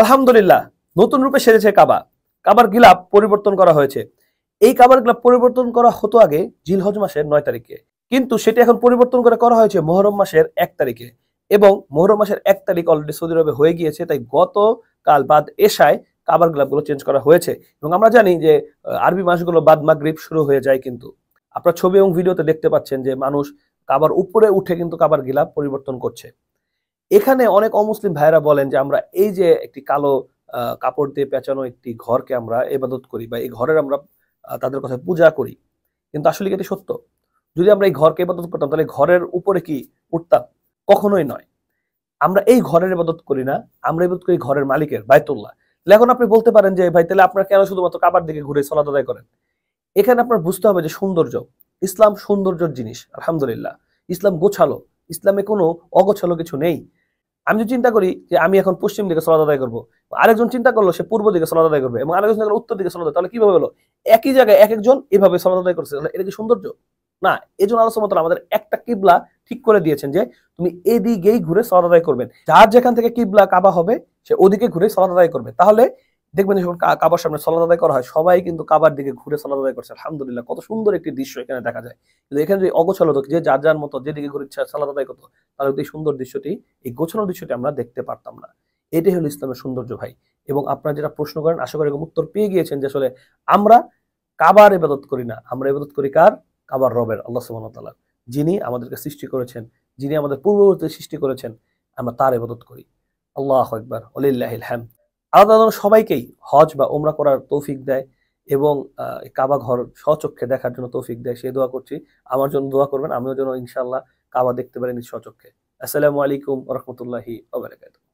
আলহামদুলিল্লাহ নতুন রূপে সেরেছে কাবা কাবার গিলাপ পরিবর্তন করা হয়েছে এই কাবার গিলাপ পরিবর্তন করা হতো আগে জিলহজ মাসের নয় তারিখে কিন্তু সেটি এখন পরিবর্তন করে করা হয়েছে মোহরম মাসের এক তারিখে এবং মোহরম মাসের এক তারিখ অলরেডি সৌদি আরবে হয়ে গিয়েছে তাই গত কাল বাদ এসায় কাবার গ্লাবগুলো চেঞ্জ করা হয়েছে এবং আমরা জানি যে আরবি মাসগুলো বাদ মাগরিব শুরু হয়ে যায় কিন্তু আপনার ছবি এবং ভিডিওতে দেখতে পাচ্ছেন যে মানুষ কাবার উপরে উঠে কিন্তু কাবার গিলাপ পরিবর্তন করছে এখানে অনেক অমুসলিম ভাইরা বলেন যে আমরা এই যে একটি কালো কাপড় দিয়ে পেঁচানো একটি ঘরকে আমরা এবাদত করি বা এই ঘরের আমরা তাদের কথা পূজা করি কিন্তু আসলে এটি সত্য যদি আমরা এই ঘরকে এবাদত করতাম তাহলে ঘরের উপরে কি উঠতাম কখনোই নয় আমরা এই ঘরের এবাদত করি না আমরা এবাদত করি ঘরের মালিকের বাইতুল্লাহ তাহলে এখন আপনি বলতে পারেন যে ভাই তাহলে আপনার কেন শুধুমাত্র কাবার দিকে ঘুরে সলাদ আদায় করেন এখানে আপনার বুঝতে হবে যে সৌন্দর্য ইসলাম সৌন্দর্যর জিনিস আলহামদুলিল্লাহ ইসলাম গোছালো ইসলামে কোনো অগোছালো কিছু নেই আমি যদি চিন্তা করি যে আমি এখন পশ্চিম দিকে সলাদ আদায় করবো আরেকজন চিন্তা করলো সে পূর্ব দিকে সলাদ আদায় করবে এবং আরেকজন উত্তর দিকে সলাদ তাহলে কিভাবে হলো একই জায়গায় এক একজন এভাবে সলাদ আদায় করছে এটা কি সৌন্দর্য না এই জন্য আলোচনা আমাদের একটা কিবলা ঠিক করে দিয়েছেন যে তুমি এদিকেই ঘুরে সলাদ আদায় করবেন যার যেখান থেকে কিবলা কাবা হবে সে ওদিকে ঘুরে সলাদ আদায় করবে তাহলে দেখবেন যখন কাবার সামনে সলাদ আদায় করা হয় সবাই কিন্তু কাবার দিকে ঘুরে সলাদ আদায় করছে আলহামদুলিল্লাহ কত সুন্দর একটি দৃশ্য এখানে দেখা যায় কিন্তু এখানে যে অগোছাল হতো যে যার যার মতো যেদিকে ঘুরে সলাদ আদায় করতো তাহলে এই সুন্দর দৃশ্যটি এই গোছানো দৃশ্যটি আমরা দেখতে পারতাম না এটাই হলো ইসলামের সৌন্দর্য ভাই এবং আপনারা যেটা প্রশ্ন করেন আশা করি উত্তর পেয়ে গিয়েছেন যে আসলে আমরা কাবার এবাদত করি না আমরা এবাদত করি কার কাবার রবের আল্লাহ সুবাহতাল্লাহ যিনি আমাদেরকে সৃষ্টি করেছেন যিনি আমাদের পূর্ববর্তী সৃষ্টি করেছেন আমরা তার এবাদত করি আল্লাহ একবার অলিল্লাহিল হ্যাম আল্লাহ তালা সবাইকেই হজ বা ওমরা করার তৌফিক দেয় এবং কাবা ঘর স্বচক্ষে দেখার জন্য তৌফিক দেয় সে দোয়া করছি আমার জন্য দোয়া করবেন আমিও যেন ইনশাল্লাহ কাবা দেখতে পারি স্বচক্ষে আসসালামু আলাইকুম রহমতুল্লাহি আবরাকাতু